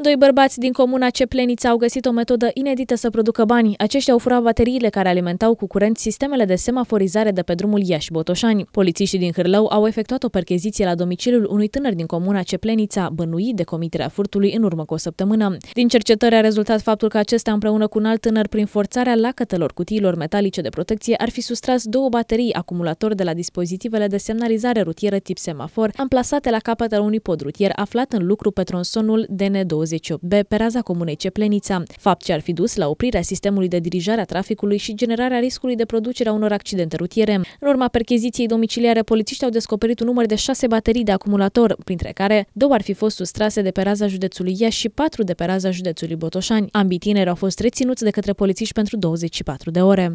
Doi bărbați din comuna Ceplenița au găsit o metodă inedită să producă bani. Aceștia au furat bateriile care alimentau cu curent sistemele de semaforizare de pe drumul Iași-Botoșani. Polițiștii din Hârlău au efectuat o percheziție la domiciliul unui tânăr din comuna Ceplenița, bănuit de comiterea furtului în urmă cu o săptămână. Din cercetări a rezultat faptul că acesta împreună cu un alt tânăr prin forțarea lacătelor cutiilor metalice de protecție ar fi sustras două baterii acumulator de la dispozitivele de semnalizare rutieră tip semafor amplasate la capătul unui pod rutier aflat în lucru pe tronsonul DN20. 28B pe raza comunei Ceplenița, fapt ce ar fi dus la oprirea sistemului de dirijare a traficului și generarea riscului de producere a unor accidente rutiere. În urma percheziției domiciliare, polițiștii au descoperit un număr de șase baterii de acumulator, printre care două ar fi fost sustrase de pe raza județului Iași și patru de pe raza județului Botoșani. Ambii tineri au fost reținuți de către polițiști pentru 24 de ore.